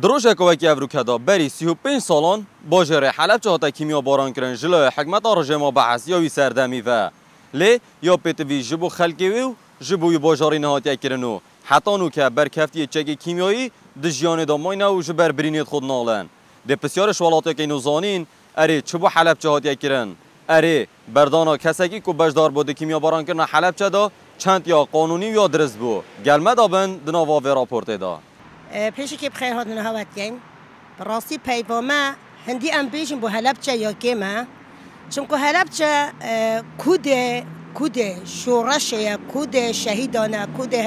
دروش که وکی ابرو کدا بری پین سالان با جره حلب چه هاتا کیمیا باران کرن جلو حکمت آراجه ما بحث یاوی سردمی و لی یا پیتوی جبو خلکی و جبوی باجاری نهاتی کرنو حتی نو که بر کفتی چک کیمیایی د جیان دامای نو جبر برینید خود نالن ده پسیارش والاتی که نوزانین اری چبو حلب چه هاتی کرن اری بردانا کسکی که بجدار بود کیمیا باران کرن حلب چه دا چند یا قانونی یا درست بو گلمه دابن دناوا و راپورت دا که بخیر هندی ام هاواتین بەڕاستی هلبچه یا ئەم ما چون که هلبچه چونکو هەلبچە کودێ یا شۆڕەشەیە شهیدانه شەهیدانە کودێ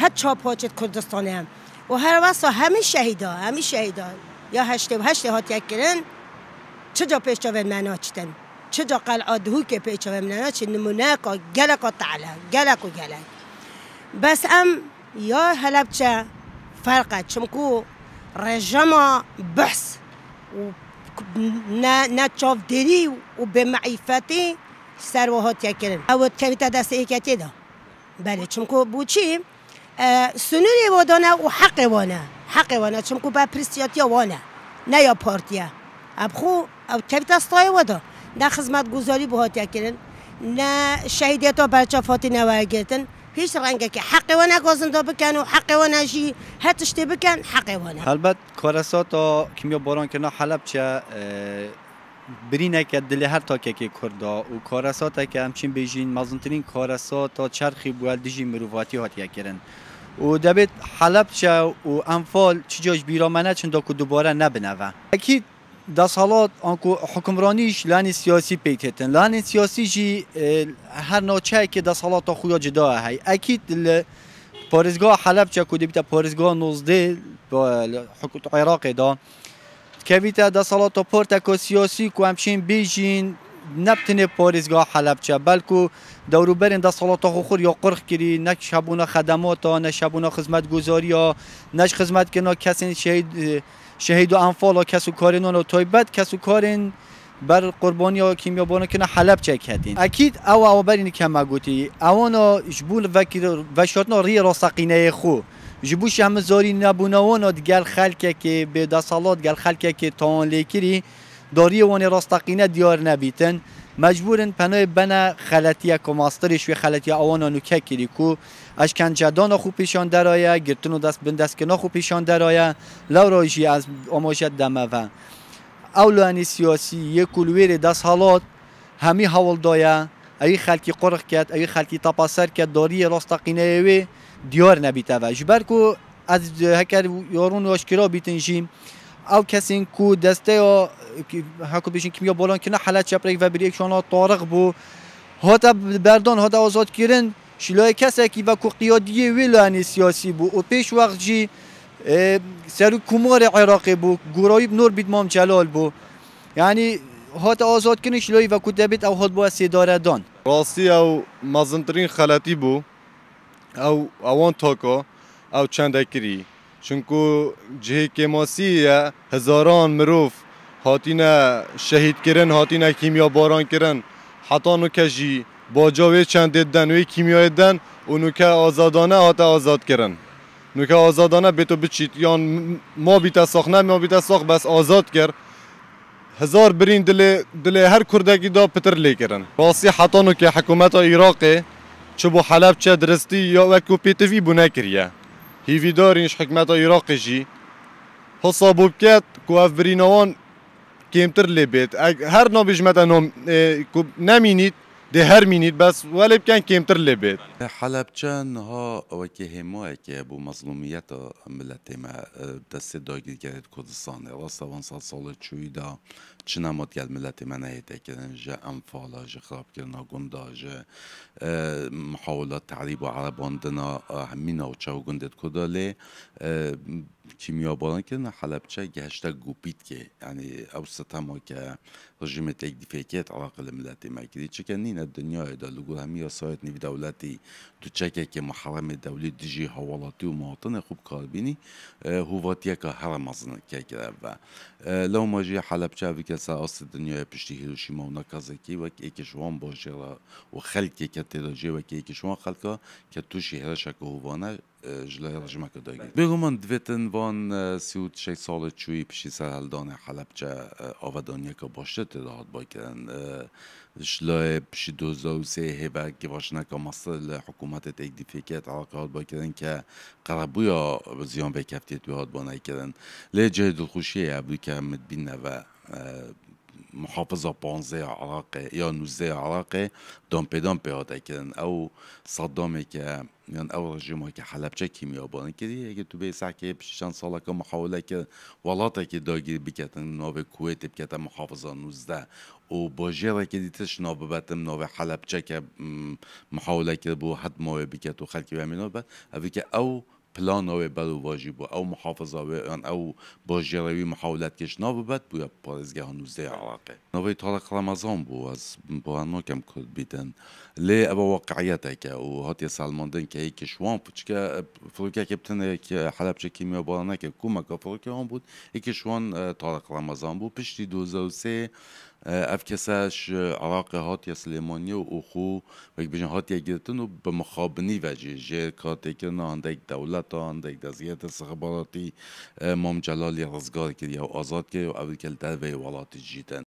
هەر چاپۆچێت کوردستانیان و هر هەروەسا هەمی شەهیدا هەمی شەهیدان یا هشت و هات هەشتێ هاتیەکردن چجا پێشچاوێن مەناچتن چجا که پیش پێچاوێ منەناچ نمونەکە نمونه تەعلە گەلەک و گەلەک بس ام یا هلبجة فرقه چونکو رجما بحث و دیری معیفتی سر و هات کردن او کویتا دست ایکتی دا بله چونکو بوچی سنوری وادانه و حق وانه حق وانه چونکو با پرستیاتی وانه نه یا پارتیه اب خو او کویتا استای وادا نه خدمت گذاری بو کردن نه شهیدیتا برچه فاتی نوه گرتن هیچ که حق و نگازن دو بکن و حق و نجی هتش تی بکن حقی و نه البته و کیمیا باران کنا حلب چه نه که دل هر تا که کردا و کارساتا که همچین بیجین مزنترین و چرخی بود دیجی مرواتی هاتی کردن و دبیت حلب چه و انفال چجاش بیرامنه چند که دوباره نبنوه اکید ده سالات آنکو حکمرانیش لانی سیاسی پیتتن لانی سیاسی جی هر ناچه که ده سالات خویا جدا هی اکید پارزگاه حلب چه کده بیتا پارزگاه با حکومت عراق دا که بیتا ده سالات پورتا که سیاسی که همچین بیجین نبتنه پارزگاه حلبچه بلکو در سالات خور یا قرخ کری نه شبون خدمات نه شبون خدمت گذاری ها نه خدمت کنا کسی شهید شهید و انفال ها کسو کارین و بد کسو کارین بر قربانی ها کیمیا بانو نه حلب چه کردین اکید او او بر این کم گوتی اوانا جبول و شاطنا ری راستقینه خو جبوش هم زاری نبونه اوانا دیگر خلکه که به دستالات گل خلکه که تان لیکری داری وانی راستقینه دیار نبیتن مجبورن پناه بنا خلطیه که ماسترش و خلطیه آوانا نوکه کری اشکن اشکنجدان خو پیشان درایه گرتن و دست بند دست پیشان در آیا لو لوراجی از آماجد دمه و سیاسی یک کلویر دست حالات همی حوال دایا. ای خلکی قرق کرد ای خلکی تپاسر کرد داری راستقینه اوی دیار نبیته و جبر کو از هکر یارون و اشکرا بیتن او کسی کو دسته هکو بیشین که میگه بولان که نه حلت و بری یک شانه طارق بو بردان هاتا آزاد کردن شلوه کسی که و کو قیادی ویلانی سیاسی بود و پیش وقت جی سرو کمار عراقی بو گرایب نور بید مام جلال بو یعنی هات آزاد کنی شلوی و کتبیت او هات بو سیداره راستی او مزندرین خلطی بود او اوان تاکا او چند اکری چونکو جهی که ماسی هزاران مروف نه شهید کردن نه کیمیا باران کردن حتی نکه جی با جاوی چند دیدن وی کیمیا دن و که آزادانه هات آزاد کردن نکه آزادانه به بچید یا ما بیتا نه ما بیتا بس آزاد کرد هزار برین دل دل هر کردگی دا پتر لی کردن واسه حتی که حکومت عراق چه با حلب چه درستی یا وکو پیتوی بو نکریه هیوی دارینش حکومت عراق جی حسابو بکت که كيمتر لبيت کمتر لێ بێت هەر نۆبیژمەتە نامینیت هر مينيت بس وەێ بکەن كيمتر لبيت حلب حەلەبچەند ها وكي همو اكي بو مظلوميات ملتي ما دستي ئەوەکی واسا بوو مەزلومیەتە ملە تێمە دەستێ داگیرگەێت کوردستانێ ڕاستەوان سا ساڵی چوویدا چنامۆتگەل جا انفالا ژە خراب فاڵژە خراپکردنا گونداژە آه، محاولات تعريب و عەباندنا آه، همين او چاو گوندێت کودالێ آه، کیمیابانەکردە حەلەبچە گەشتە گوپیت کێ ینی ئەو سەتەمەوە کە ڕژیمە تێکدیفێکێت ئەڵاق لە ملەتی ماکردی چکە نینە دنیادا لەگو هەمی سایت نیوی دەوڵەتی دوچەکێکی محەڵەمی دەولی دژی هەوڵەتی و ماتنە خوب کاربینی هوواتیەکە هەڵە مەزنکێکە لەو مەژی حەلەبچاوی کەسا ئاستی دنیای پشتی هێروشیمە و نەکەزێکی وەک ئێکیشوان بۆژێڵە و خەلکێکە تێدەژێ وەک ئێکیشوان خەلکە کە تووشی هێرشەکە هووانە ژلای ڕژیمە بله. وان بێگومان دەبێتن بۆن سی و شەی ساڵی چووی حلب چه هەلدانە که باشته تداد تێداهات باکردن جلال پیشی دۆزە و باشنه که باشنەکە حکومت تک حکوومەتە تێک هاد عڵقات که که قربویا زیان لیه جای دلخوشیه یه لێ که که ئەبووکە و محافظة بونزي عراقي يا نوزي عراقي دامبي دامبي هاتا كان أو صدامي كا يعني أو رجيم هكا حلبجة كيميا بان كدي هكا تبي ساكي بشان صالة كا محاولة كا ولاتا كي داجي بكاتن نوفي كويت بكاتا محافظة نوزده و باجيرا كدي تش نوفي باتم نوفي حلبجة كا محاولة كا بو حد موي بكاتو خلقي وامينو با أو او او پلانەوەی بەروواژی بوو ئەو محافظەوەیان بود بۆ بود مححولات کەشنا ببەت بووە پارێزگە هەنووزەی عراقێ نەوەی تاڵق ڕەمەزان بوو بیدن لی او بیتن لێ که او و سلماندن که ای کشوان چه کیمیا که نکه میێبانەکە فروکه هم بود ای شوان تاڵق رمضان بود پشتی سه اف کسش عراق هاتیه سلیمانی و اوخو وک بجن هاتیه گرتن و به مخابنی وجه جر کاتکن هندک دولت هندک دزیت استخباراتی مام جلالی رزگار کرد و آزاد کرد و اول کل در وی ولاتی جیتن